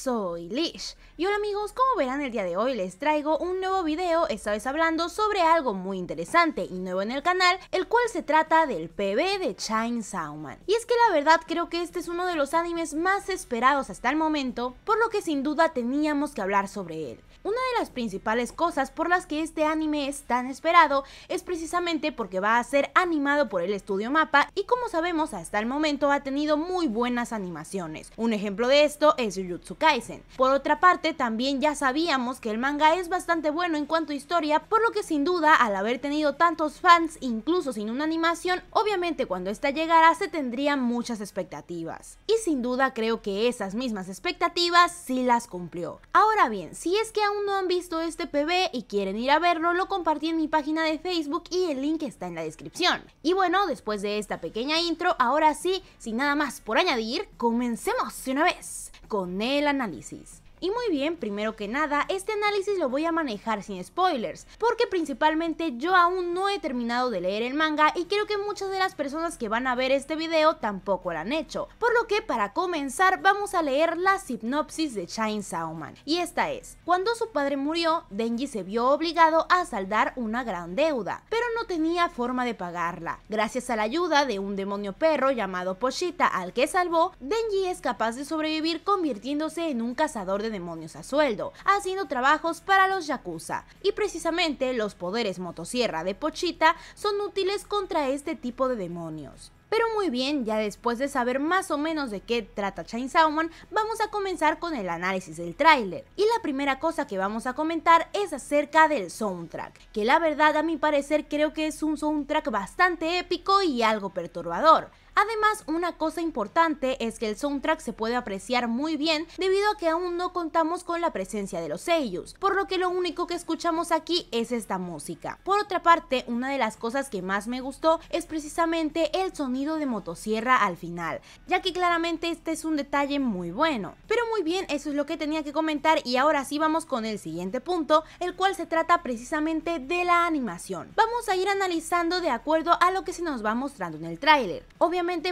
soy Lish. Y hola amigos, como verán el día de hoy les traigo un nuevo video, esta vez hablando sobre algo muy interesante y nuevo en el canal, el cual se trata del PB de Chainsaw Man. Y es que la verdad creo que este es uno de los animes más esperados hasta el momento, por lo que sin duda teníamos que hablar sobre él. Una de las principales cosas por las que este anime es tan esperado es precisamente porque va a ser animado por el estudio Mapa y como sabemos hasta el momento ha tenido muy buenas animaciones. Un ejemplo de esto es Jujutsu Kaisen. Por otra parte, también ya sabíamos que el manga es bastante bueno en cuanto a historia, por lo que sin duda al haber tenido tantos fans incluso sin una animación, obviamente cuando esta llegara se tendrían muchas expectativas. Y sin duda creo que esas mismas expectativas sí las cumplió. Ahora bien, si es que aún no han visto este PB y quieren ir a verlo, lo compartí en mi página de Facebook y el link está en la descripción. Y bueno, después de esta pequeña intro, ahora sí, sin nada más por añadir, comencemos de una vez con el análisis. Y muy bien, primero que nada, este análisis lo voy a manejar sin spoilers, porque principalmente yo aún no he terminado de leer el manga y creo que muchas de las personas que van a ver este video tampoco lo han hecho. Por lo que para comenzar vamos a leer la sinopsis de Chainsaw Man. Y esta es, cuando su padre murió, Denji se vio obligado a saldar una gran deuda, pero no tenía forma de pagarla. Gracias a la ayuda de un demonio perro llamado Poshita al que salvó, Denji es capaz de sobrevivir convirtiéndose en un cazador de demonios a sueldo, haciendo trabajos para los Yakuza. Y precisamente los poderes motosierra de Pochita son útiles contra este tipo de demonios. Pero muy bien, ya después de saber más o menos de qué trata Chainsaw Man, vamos a comenzar con el análisis del tráiler. Y la primera cosa que vamos a comentar es acerca del soundtrack, que la verdad a mi parecer creo que es un soundtrack bastante épico y algo perturbador. Además, una cosa importante es que el soundtrack se puede apreciar muy bien debido a que aún no contamos con la presencia de los sellos, por lo que lo único que escuchamos aquí es esta música. Por otra parte, una de las cosas que más me gustó es precisamente el sonido de motosierra al final, ya que claramente este es un detalle muy bueno. Pero muy bien, eso es lo que tenía que comentar y ahora sí vamos con el siguiente punto, el cual se trata precisamente de la animación. Vamos a ir analizando de acuerdo a lo que se nos va mostrando en el tráiler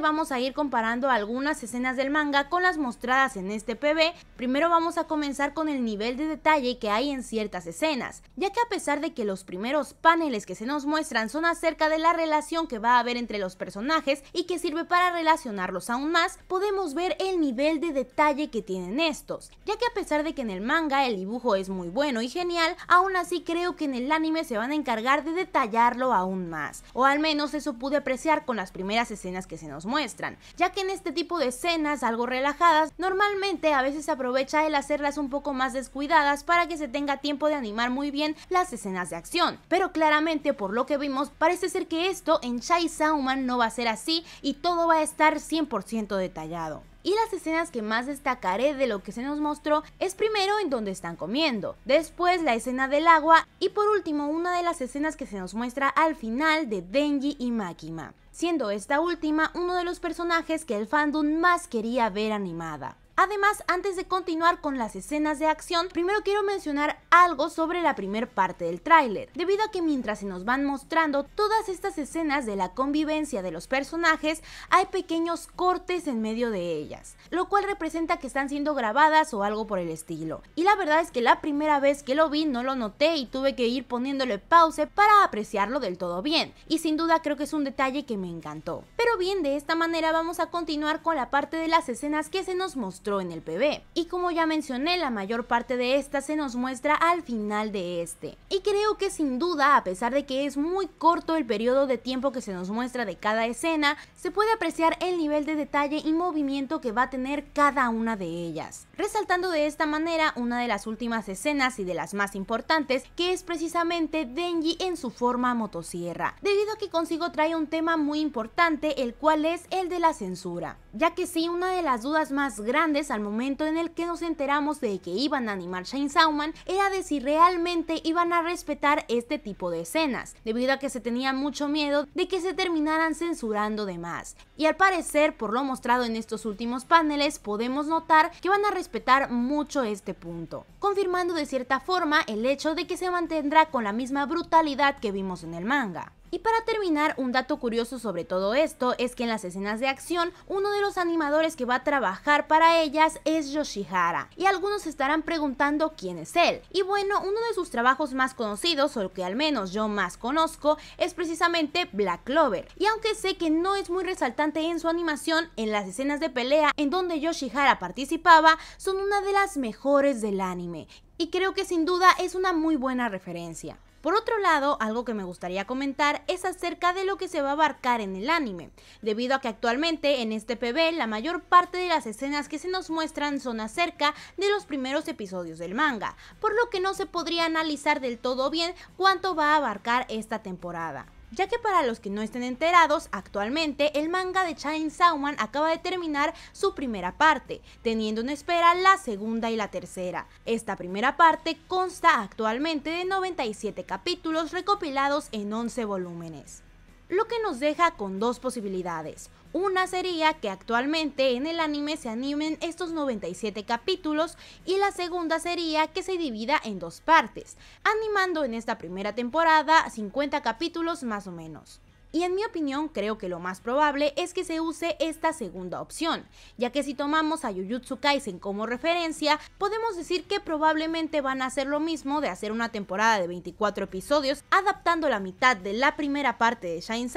vamos a ir comparando algunas escenas del manga con las mostradas en este PB. Primero vamos a comenzar con el nivel de detalle que hay en ciertas escenas, ya que a pesar de que los primeros paneles que se nos muestran son acerca de la relación que va a haber entre los personajes y que sirve para relacionarlos aún más, podemos ver el nivel de detalle que tienen estos, ya que a pesar de que en el manga el dibujo es muy bueno y genial, aún así creo que en el anime se van a encargar de detallarlo aún más, o al menos eso pude apreciar con las primeras escenas que se nos muestran, ya que en este tipo de escenas algo relajadas, normalmente a veces se aprovecha el hacerlas un poco más descuidadas para que se tenga tiempo de animar muy bien las escenas de acción, pero claramente por lo que vimos parece ser que esto en Chai Sauman no va a ser así y todo va a estar 100% detallado y las escenas que más destacaré de lo que se nos mostró es primero en donde están comiendo, después la escena del agua y por último una de las escenas que se nos muestra al final de Denji y Makima, siendo esta última uno de los personajes que el fandom más quería ver animada. Además, antes de continuar con las escenas de acción, primero quiero mencionar algo sobre la primer parte del tráiler, debido a que mientras se nos van mostrando todas estas escenas de la convivencia de los personajes, hay pequeños cortes en medio de ellas, lo cual representa que están siendo grabadas o algo por el estilo. Y la verdad es que la primera vez que lo vi no lo noté y tuve que ir poniéndole pause para apreciarlo del todo bien, y sin duda creo que es un detalle que me encantó. Pero bien, de esta manera vamos a continuar con la parte de las escenas que se nos mostró en el PB. Y como ya mencioné, la mayor parte de esta se nos muestra al final de este. Y creo que sin duda, a pesar de que es muy corto el periodo de tiempo que se nos muestra de cada escena, se puede apreciar el nivel de detalle y movimiento que va a tener cada una de ellas. Resaltando de esta manera una de las últimas escenas y de las más importantes, que es precisamente Denji en su forma motosierra, debido a que consigo trae un tema muy importante, el cual es el de la censura, ya que sí, una de las dudas más grandes al momento en el que nos enteramos de que iban a animar Shane Sauman era de si realmente iban a respetar este tipo de escenas, debido a que se tenía mucho miedo de que se terminaran censurando de más. Y al parecer, por lo mostrado en estos últimos paneles, podemos notar que van a respetar mucho este punto, confirmando de cierta forma el hecho de que se mantendrá con la misma brutalidad que vimos en el manga. Y para terminar, un dato curioso sobre todo esto es que en las escenas de acción, uno de los animadores que va a trabajar para ellas es Yoshihara, y algunos estarán preguntando quién es él. Y bueno, uno de sus trabajos más conocidos, o el que al menos yo más conozco, es precisamente Black Clover. Y aunque sé que no es muy resaltante en su animación, en las escenas de pelea en donde Yoshihara participaba, son una de las mejores del anime, y creo que sin duda es una muy buena referencia. Por otro lado, algo que me gustaría comentar es acerca de lo que se va a abarcar en el anime, debido a que actualmente en este PB la mayor parte de las escenas que se nos muestran son acerca de los primeros episodios del manga, por lo que no se podría analizar del todo bien cuánto va a abarcar esta temporada ya que para los que no estén enterados, actualmente el manga de Chainsaw Sauman acaba de terminar su primera parte, teniendo en espera la segunda y la tercera. Esta primera parte consta actualmente de 97 capítulos recopilados en 11 volúmenes lo que nos deja con dos posibilidades. Una sería que actualmente en el anime se animen estos 97 capítulos y la segunda sería que se divida en dos partes, animando en esta primera temporada 50 capítulos más o menos. Y en mi opinión, creo que lo más probable es que se use esta segunda opción, ya que si tomamos a Jujutsu Kaisen como referencia, podemos decir que probablemente van a hacer lo mismo de hacer una temporada de 24 episodios, adaptando la mitad de la primera parte de Shine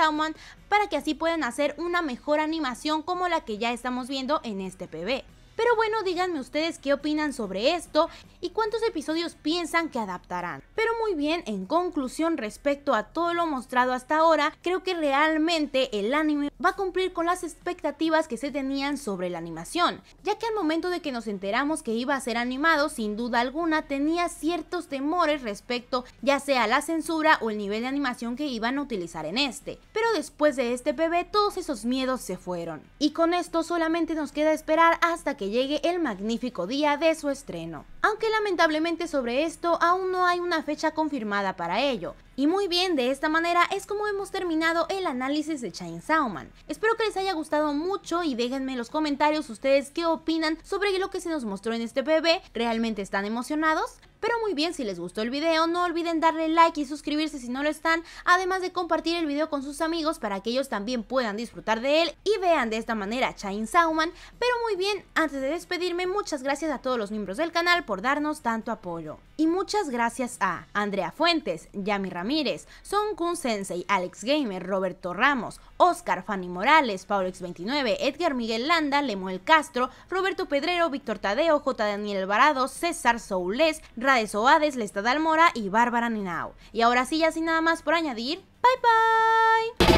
para que así puedan hacer una mejor animación como la que ya estamos viendo en este PB. Pero bueno, díganme ustedes qué opinan sobre esto y cuántos episodios piensan que adaptarán. Pero muy bien, en conclusión respecto a todo lo mostrado hasta ahora, creo que realmente el anime va a cumplir con las expectativas que se tenían sobre la animación, ya que al momento de que nos enteramos que iba a ser animado, sin duda alguna tenía ciertos temores respecto ya sea a la censura o el nivel de animación que iban a utilizar en este. Pero después de este bebé todos esos miedos se fueron. Y con esto solamente nos queda esperar hasta que que llegue el magnífico día de su estreno. Aunque lamentablemente sobre esto aún no hay una fecha confirmada para ello. Y muy bien, de esta manera es como hemos terminado el análisis de Chainsaw Man. Espero que les haya gustado mucho y déjenme en los comentarios ustedes qué opinan sobre lo que se nos mostró en este bebé. ¿Realmente están emocionados? Pero muy bien, si les gustó el video, no olviden darle like y suscribirse si no lo están, además de compartir el video con sus amigos para que ellos también puedan disfrutar de él y vean de esta manera Chain Sauman. Pero muy bien, antes de despedirme, muchas gracias a todos los miembros del canal por darnos tanto apoyo. Y muchas gracias a Andrea Fuentes, Yami Ramírez, Son Kun Sensei, Alex Gamer, Roberto Ramos, Oscar, Fanny Morales, x 29 Edgar Miguel Landa, Lemuel Castro, Roberto Pedrero, Víctor Tadeo, J. Daniel Alvarado, César Soules de Soades, Lestadal Almora y Bárbara Ninao. Y ahora sí, ya sin nada más por añadir, bye bye.